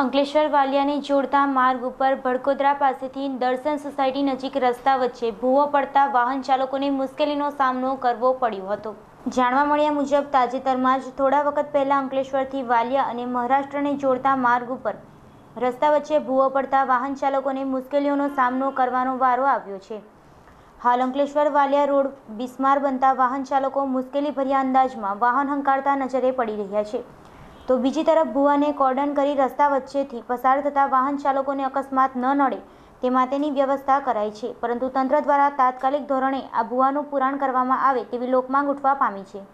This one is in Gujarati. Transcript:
અંકલેશ્વર વાલિયાને જોડતા માર્ગ ઉપર ભડકોદરા પાસેથી દર્શન સોસાયટી નજીક રસ્તા વચ્ચે ભૂવો પડતા વાહન ચાલકોને મુશ્કેલીનો સામનો કરવો પડ્યો હતો જાણવા મળ્યા મુજબ તાજેતરમાં જ થોડા વખત પહેલાં અંકલેશ્વરથી વાલિયા અને મહારાષ્ટ્રને જોડતા માર્ગ ઉપર રસ્તા વચ્ચે ભૂવો પડતા વાહન ચાલકોને મુશ્કેલીઓનો સામનો કરવાનો વારો આવ્યો છે હાલ અંકલેશ્વર વાલિયા રોડ બિસ્માર બનતા વાહન ચાલકો મુશ્કેલીભર્યા અંદાજમાં વાહન હંકારતા નજરે પડી રહ્યા છે તો બીજી તરફ ભુવાને કોર્ડન કરી રસ્તા વચ્ચેથી પસાર થતા વાહન ચાલકોને અકસ્માત ન નડે તે માટેની વ્યવસ્થા કરાઈ છે પરંતુ તંત્ર દ્વારા તાત્કાલિક ધોરણે આ ભુવાનું પુરાણ કરવામાં આવે તેવી લોકમાંગ ઉઠવા પામી છે